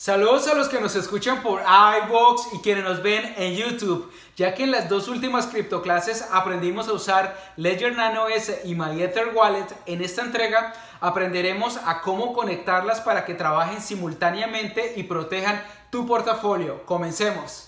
Saludos a los que nos escuchan por iVoox y quienes nos ven en YouTube, ya que en las dos últimas criptoclases aprendimos a usar Ledger Nano S y MyEther Wallet. En esta entrega aprenderemos a cómo conectarlas para que trabajen simultáneamente y protejan tu portafolio. Comencemos.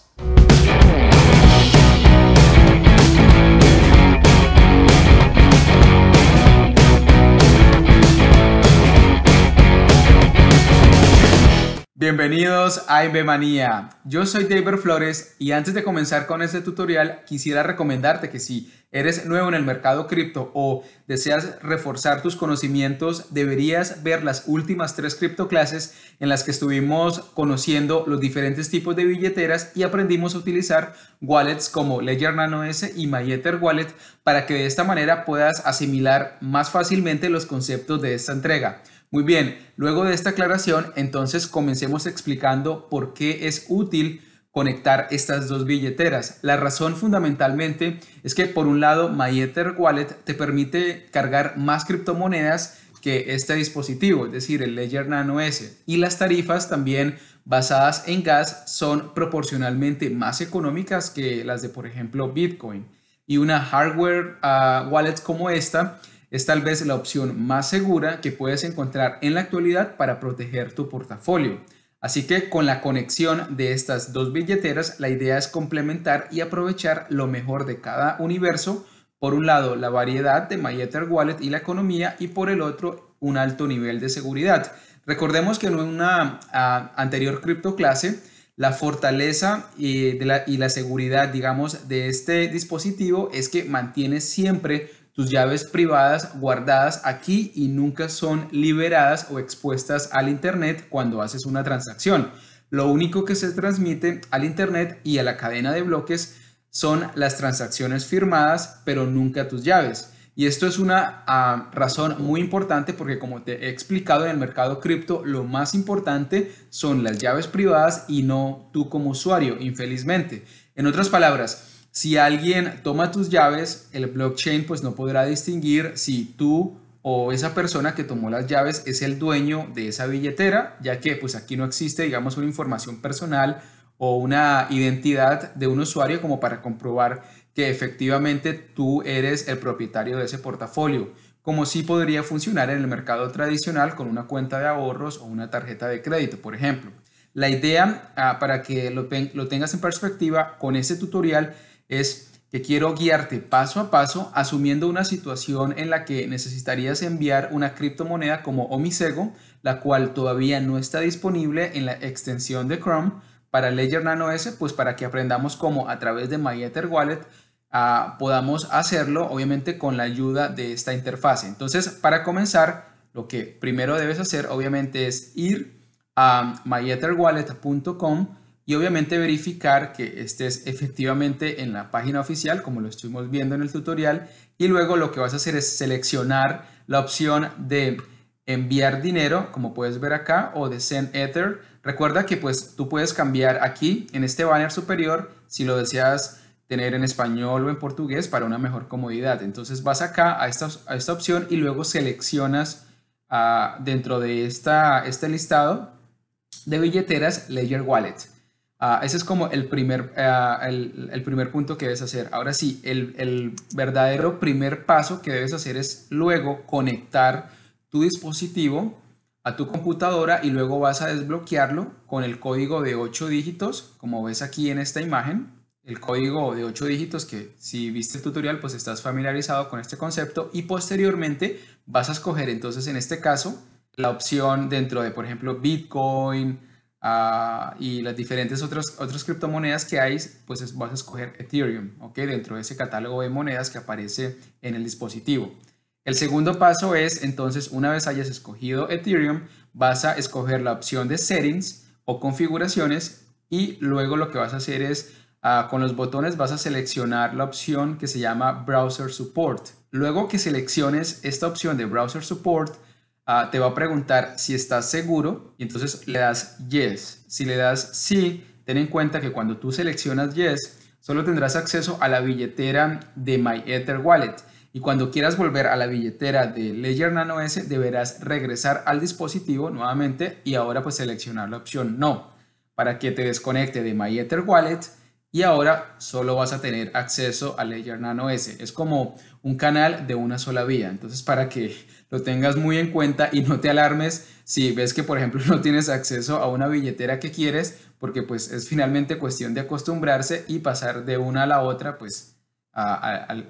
Bienvenidos a IBMania. Yo soy David Flores y antes de comenzar con este tutorial quisiera recomendarte que si eres nuevo en el mercado cripto o deseas reforzar tus conocimientos, deberías ver las últimas tres cripto clases en las que estuvimos conociendo los diferentes tipos de billeteras y aprendimos a utilizar wallets como Ledger Nano S y MyEther Wallet para que de esta manera puedas asimilar más fácilmente los conceptos de esta entrega. Muy bien, luego de esta aclaración, entonces comencemos explicando por qué es útil conectar estas dos billeteras. La razón fundamentalmente es que por un lado MyEtherWallet te permite cargar más criptomonedas que este dispositivo, es decir, el Ledger Nano S. Y las tarifas también basadas en gas son proporcionalmente más económicas que las de, por ejemplo, Bitcoin. Y una hardware ah, wallet como esta es tal vez la opción más segura que puedes encontrar en la actualidad para proteger tu portafolio. Así que con la conexión de estas dos billeteras, la idea es complementar y aprovechar lo mejor de cada universo. Por un lado, la variedad de MyEther Wallet y la economía y por el otro, un alto nivel de seguridad. Recordemos que en una ah, anterior cripto clase, la fortaleza y, eh, la, y la seguridad, digamos, de este dispositivo es que mantiene siempre tus llaves privadas guardadas aquí y nunca son liberadas o expuestas al Internet cuando haces una transacción. Lo único que se transmite al Internet y a la cadena de bloques son las transacciones firmadas, pero nunca tus llaves. Y esto es una ah, razón muy importante porque como te he explicado en el mercado cripto, lo más importante son las llaves privadas y no tú como usuario, infelizmente. En otras palabras, si alguien toma tus llaves, el blockchain pues no podrá distinguir si tú o esa persona que tomó las llaves es el dueño de esa billetera, ya que pues aquí no existe digamos una información personal o una identidad de un usuario como para comprobar que efectivamente tú eres el propietario de ese portafolio, como si podría funcionar en el mercado tradicional con una cuenta de ahorros o una tarjeta de crédito, por ejemplo. La idea, ah, para que lo, tengas en perspectiva con este tutorial, es que quiero guiarte paso a paso asumiendo una situación en la que necesitarías enviar una criptomoneda como Omisego, la cual todavía no está disponible en la extensión de Chrome para Ledger Nano S, pues para que aprendamos cómo a través de MyEtherWallet Wallet ah, podamos hacerlo, obviamente con la ayuda de esta interfase. Entonces, para comenzar, lo que primero debes hacer, obviamente, es ir a myetherwallet.com y obviamente verificar que estés efectivamente en la página oficial, como lo estuvimos viendo en el tutorial, y luego lo que vas a hacer es seleccionar la opción de enviar dinero, como puedes ver acá, o de Send Ether. Recuerda que pues tú puedes cambiar aquí en este banner superior si lo deseas tener en español o en portugués para una mejor comodidad. Entonces vas acá a esta, esta opción y luego seleccionas ah, dentro de esta, este listado de billeteras Ledger Wallet. Ah, ese es como el primer, ah, el, primer punto que debes hacer. Ahora sí, el, el, verdadero primer paso que debes hacer es luego conectar tu dispositivo a tu computadora y luego vas a desbloquearlo con el código de 8 dígitos, como ves aquí en esta imagen. El código de 8 dígitos que si viste el tutorial pues estás familiarizado con este concepto y posteriormente vas a escoger entonces en este caso la opción dentro de por ejemplo Bitcoin, Ah, y las diferentes otras, otras criptomonedas que hay, pues vas a escoger Ethereum, ¿ok? Dentro de ese catálogo de monedas que aparece en el dispositivo. El segundo paso es, entonces, una vez hayas escogido Ethereum, vas a escoger la opción de settings o configuraciones y luego lo que vas a hacer es, ah, con los botones vas a seleccionar la opción que se llama Browser Support. Luego que selecciones esta opción de Browser Support, Ah, te va a preguntar si estás seguro y entonces le das yes. Si le das sí, ten en cuenta que cuando tú seleccionas yes, solo tendrás acceso a la billetera de Ether Wallet. Y cuando quieras volver a la billetera de Ledger Nano S, deberás regresar al dispositivo nuevamente y ahora pues seleccionar la opción no para que te desconecte de Ether Wallet y ahora solo vas a tener acceso a Ledger Nano S. Es como un canal de una sola vía. Entonces, para que lo tengas muy en cuenta y no te alarmes si ves que, por ejemplo, no tienes acceso a una billetera que quieres, porque pues es finalmente cuestión de acostumbrarse y pasar de una a la otra, pues, eh,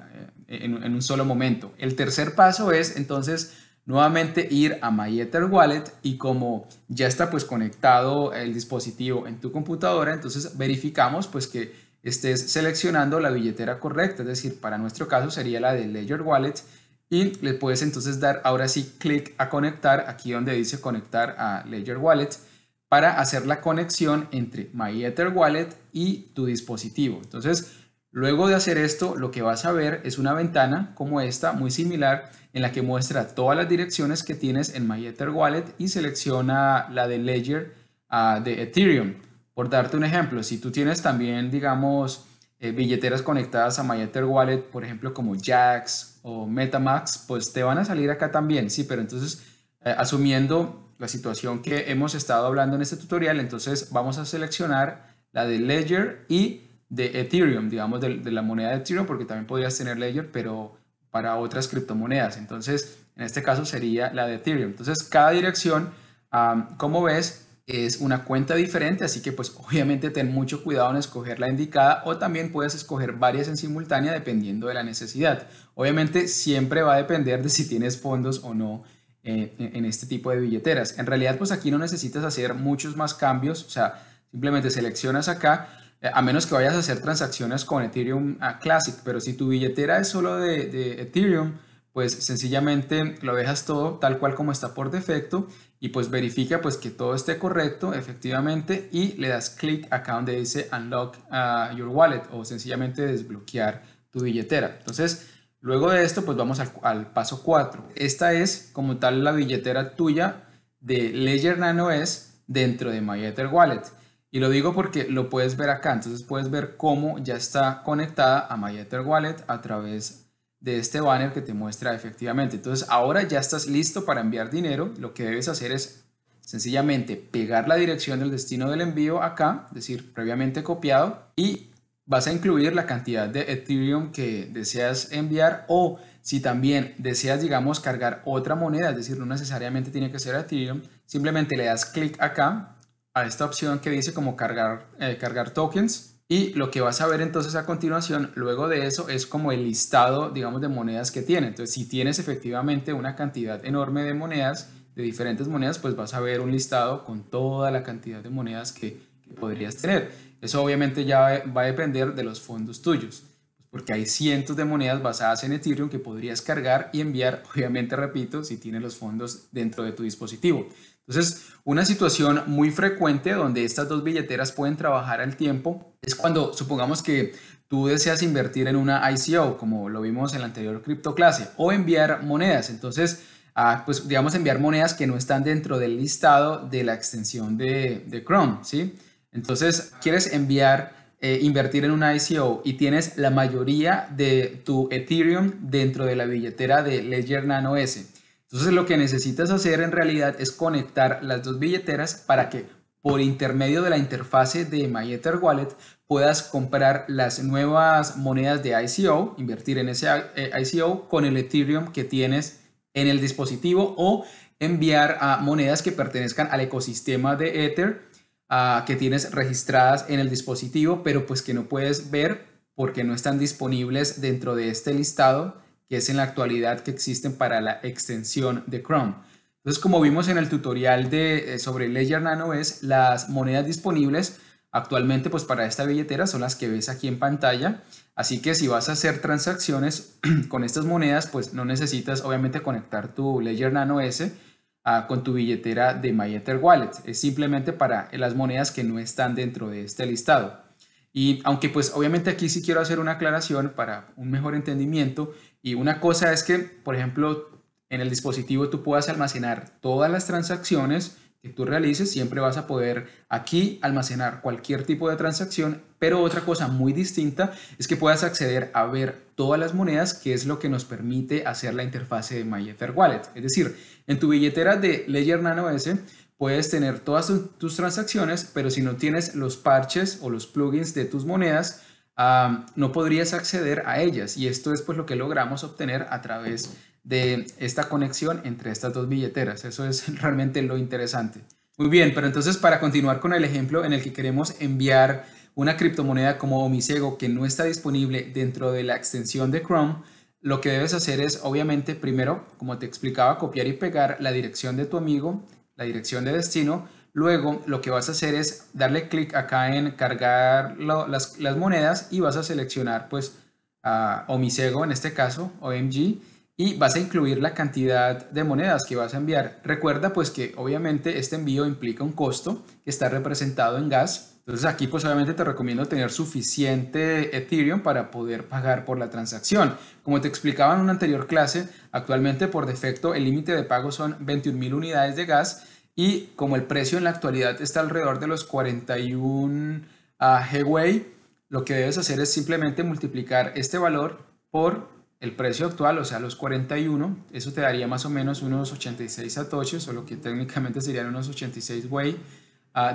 en, un solo momento. El tercer paso es, entonces, nuevamente ir a My Wallet y como ya está pues conectado el dispositivo en tu computadora, entonces verificamos pues que estés seleccionando la billetera correcta, es decir, para nuestro caso sería la de Ledger Wallet y le puedes entonces dar ahora sí clic a conectar, aquí donde dice conectar a Ledger Wallet, para hacer la conexión entre My Ether Wallet y tu dispositivo. Entonces, luego de hacer esto, lo que vas a ver es una ventana como esta, muy similar, en la que muestra todas las direcciones que tienes en My Wallet y selecciona la de Ledger ah, de Ethereum. Por darte un ejemplo, si tú tienes también, digamos, eh, billeteras conectadas a MyEtherWallet, Wallet, por ejemplo, como Jax o Metamax, pues te van a salir acá también, sí, pero entonces eh, asumiendo la situación que hemos estado hablando en este tutorial, entonces vamos a seleccionar la de Ledger y de Ethereum, digamos, de, la moneda de Ethereum, porque también podrías tener Ledger, pero para otras criptomonedas. Entonces, en este caso sería la de Ethereum. Entonces, cada dirección, como ves, es una cuenta diferente, así que pues obviamente ten mucho cuidado en escoger la indicada o también puedes escoger varias en simultánea dependiendo de la necesidad. Obviamente siempre va a depender de si tienes fondos o no eh, en este tipo de billeteras. En realidad pues aquí no necesitas hacer muchos más cambios, o sea, simplemente seleccionas acá eh, a menos que vayas a hacer transacciones con Ethereum ah, Classic, pero si tu billetera es solo de, de Ethereum, pues sencillamente lo dejas todo tal cual como está por defecto y pues verifica pues que todo esté correcto efectivamente y le das clic acá donde dice unlock uh, your wallet o sencillamente desbloquear tu billetera. Entonces, luego de esto pues vamos al, paso 4. Esta es como tal la billetera tuya de Ledger Nano S dentro de MyEtherWallet. Wallet. Y lo digo porque lo puedes ver acá, entonces puedes ver cómo ya está conectada a MyEtherWallet Wallet a través de este banner que te muestra efectivamente. Entonces ahora ya estás listo para enviar dinero. Lo que debes hacer es sencillamente pegar la dirección del destino del envío acá, es decir, previamente copiado, y vas a incluir la cantidad de Ethereum que deseas enviar o si también deseas, digamos, cargar otra moneda, es decir, no necesariamente tiene que ser Ethereum, simplemente le das clic acá a esta opción que dice como cargar, eh, cargar tokens y lo que vas a ver entonces a continuación, luego de eso, es como el listado, digamos, de monedas que tiene. Entonces, si tienes efectivamente una cantidad enorme de monedas, de diferentes monedas, pues vas a ver un listado con toda la cantidad de monedas que, podrías tener. Eso obviamente ya va a depender de los fondos tuyos, porque hay cientos de monedas basadas en Ethereum que podrías cargar y enviar, obviamente, repito, si tienes los fondos dentro de tu dispositivo. Entonces, una situación muy frecuente donde estas dos billeteras pueden trabajar al tiempo es cuando supongamos que tú deseas invertir en una ICO, como lo vimos en la anterior criptoclase, o enviar monedas. Entonces, ah, pues digamos enviar monedas que no están dentro del listado de la extensión de, Chrome, ¿sí? Entonces, quieres enviar eh, invertir en una ICO y tienes la mayoría de tu Ethereum dentro de la billetera de Ledger Nano S. Entonces lo que necesitas hacer en realidad es conectar las dos billeteras para que por intermedio de la interfase de MyEtherWallet Wallet puedas comprar las nuevas monedas de ICO, invertir en ese eh, ICO con el Ethereum que tienes en el dispositivo o enviar a monedas que pertenezcan al ecosistema de Ether ah, que tienes registradas en el dispositivo, pero pues que no puedes ver porque no están disponibles dentro de este listado que es en la actualidad que existen para la extensión de Chrome. Entonces, como vimos en el tutorial de, eh, sobre Ledger Nano S, las monedas disponibles actualmente pues para esta billetera son las que ves aquí en pantalla. Así que si vas a hacer transacciones con estas monedas, pues no necesitas obviamente conectar tu Ledger Nano S ah, con tu billetera de MyEtherWallet. Wallet. Es simplemente para las monedas que no están dentro de este listado. Y aunque pues obviamente aquí sí quiero hacer una aclaración para un mejor entendimiento. Y una cosa es que, por ejemplo, en el dispositivo tú puedas almacenar todas las transacciones que tú realices, siempre vas a poder aquí almacenar cualquier tipo de transacción, pero otra cosa muy distinta es que puedas acceder a ver todas las monedas, que es lo que nos permite hacer la interfase de MyEtherWallet Es decir, en tu billetera de Ledger Nano S, puedes tener todas tus transacciones, pero si no tienes los parches o los plugins de tus monedas, no podrías acceder a ellas. Y esto es pues lo que logramos obtener a través de esta conexión entre estas dos billeteras. Eso es realmente lo interesante. Muy bien, pero entonces para continuar con el ejemplo en el que queremos enviar una criptomoneda como Omisego que no está disponible dentro de la extensión de Chrome, lo que debes hacer es obviamente primero, como te explicaba, copiar y pegar la dirección de tu amigo la dirección de destino. Luego lo que vas a hacer es darle clic acá en cargar las, monedas y vas a seleccionar pues a Omisego en este caso, OMG, y vas a incluir la cantidad de monedas que vas a enviar. Recuerda pues que obviamente este envío implica un costo que está representado en gas entonces aquí pues obviamente te recomiendo tener suficiente Ethereum para poder pagar por la transacción. Como te explicaba en una anterior clase, actualmente por defecto el límite de pago son 21.000 unidades de gas y como el precio en la actualidad está alrededor de los 41 uh, ah, lo que debes hacer es simplemente multiplicar este valor por el precio actual, o sea, los 41, eso te daría más o menos unos 86 satoshis, o lo que técnicamente serían unos 86 way,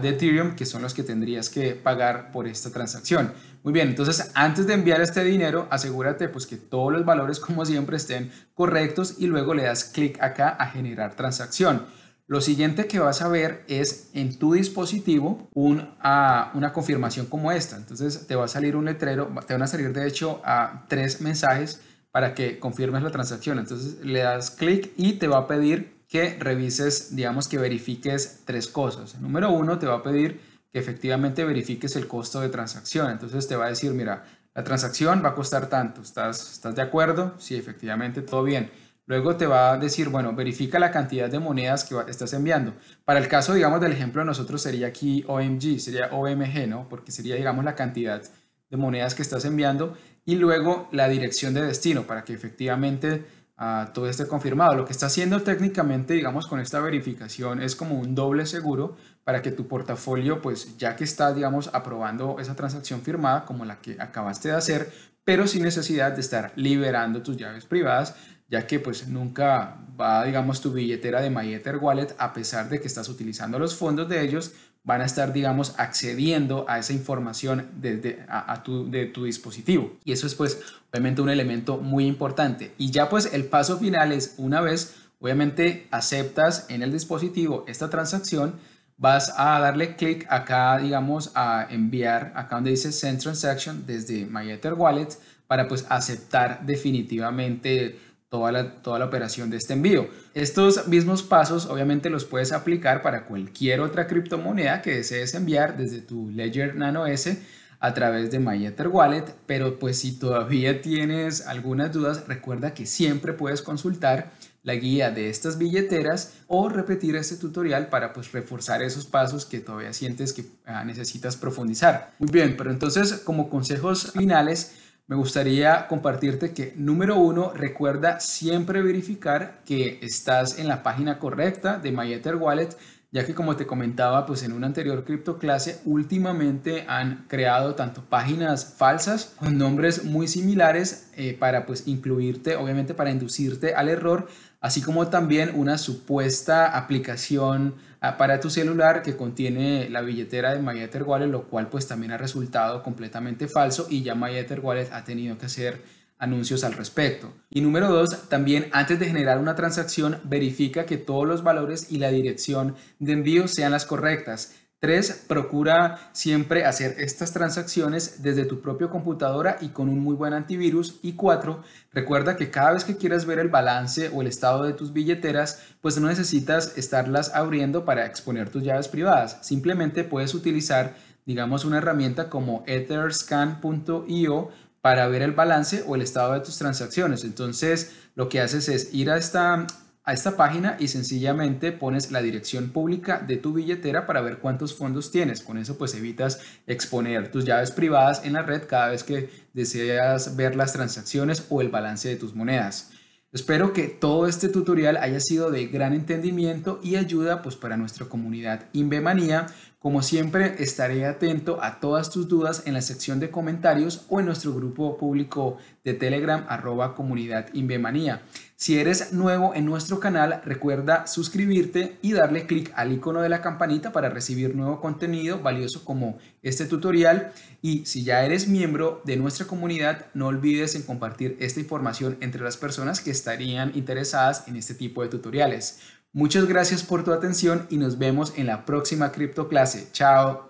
de Ethereum, que son los que tendrías que pagar por esta transacción. Muy bien, entonces antes de enviar este dinero, asegúrate pues que todos los valores como siempre estén correctos y luego le das clic acá a generar transacción. Lo siguiente que vas a ver es en tu dispositivo un, una confirmación como esta. Entonces te va a salir un letrero, te van a salir de hecho a tres mensajes para que confirmes la transacción. Entonces le das clic y te va a pedir que revises, digamos que verifiques tres cosas. El número uno, te va a pedir que efectivamente verifiques el costo de transacción. Entonces te va a decir, mira, la transacción va a costar tanto, ¿estás, estás de acuerdo? Sí, efectivamente, todo bien. Luego te va a decir, bueno, verifica la cantidad de monedas que estás enviando. Para el caso, digamos, del ejemplo nosotros sería aquí OMG, sería OMG, ¿no? Porque sería, digamos, la cantidad de monedas que estás enviando y luego la dirección de destino para que efectivamente Ah, todo esté confirmado. Lo que está haciendo técnicamente, digamos, con esta verificación es como un doble seguro para que tu portafolio, pues ya que está, digamos, aprobando esa transacción firmada como la que acabaste de hacer, pero sin necesidad de estar liberando tus llaves privadas, ya que pues nunca va, digamos, tu billetera de MyEtherWallet, Wallet, a pesar de que estás utilizando los fondos de ellos, van a estar, digamos, accediendo a esa información desde tu, de tu dispositivo. Y eso es, pues, obviamente un elemento muy importante. Y ya, pues, el paso final es, una vez, obviamente, aceptas en el dispositivo esta transacción, vas a darle clic acá, digamos, a enviar, acá donde dice Send Transaction desde My Wallet, para, pues, aceptar definitivamente toda la, operación de este envío. Estos mismos pasos obviamente los puedes aplicar para cualquier otra criptomoneda que desees enviar desde tu Ledger Nano S a través de MyEtherWallet pero pues si todavía tienes algunas dudas, recuerda que siempre puedes consultar la guía de estas billeteras o repetir este tutorial para pues reforzar esos pasos que todavía sientes que ah, necesitas profundizar. Muy bien, pero entonces como consejos finales, me gustaría compartirte que número uno, recuerda siempre verificar que estás en la página correcta de MyEtherWallet ya que como te comentaba pues en una anterior cripto clase últimamente han creado tanto páginas falsas con nombres muy similares eh, para pues incluirte, obviamente para inducirte al error, así como también una supuesta aplicación ah, para tu celular que contiene la billetera de MyEtherWallet, lo cual pues también ha resultado completamente falso y ya MyEtherWallet ha tenido que hacer anuncios al respecto. Y número dos, también antes de generar una transacción, verifica que todos los valores y la dirección de envío sean las correctas. Tres, procura siempre hacer estas transacciones desde tu propia computadora y con un muy buen antivirus. Y cuatro, recuerda que cada vez que quieras ver el balance o el estado de tus billeteras, pues no necesitas estarlas abriendo para exponer tus llaves privadas. Simplemente puedes utilizar, digamos, una herramienta como etherscan.io para ver el balance o el estado de tus transacciones. Entonces, lo que haces es ir a esta, a esta página y sencillamente pones la dirección pública de tu billetera para ver cuántos fondos tienes. Con eso pues evitas exponer tus llaves privadas en la red cada vez que deseas ver las transacciones o el balance de tus monedas. Espero que todo este tutorial haya sido de gran entendimiento y ayuda pues para nuestra comunidad Inbemanía. Como siempre estaré atento a todas tus dudas en la sección de comentarios o en nuestro grupo público de Telegram arroba comunidad Invemanía. Si eres nuevo en nuestro canal, recuerda suscribirte y darle clic al icono de la campanita para recibir nuevo contenido valioso como este tutorial. Y si ya eres miembro de nuestra comunidad, no olvides en compartir esta información entre las personas que estarían interesadas en este tipo de tutoriales. Muchas gracias por tu atención y nos vemos en la próxima cripto clase. Chao.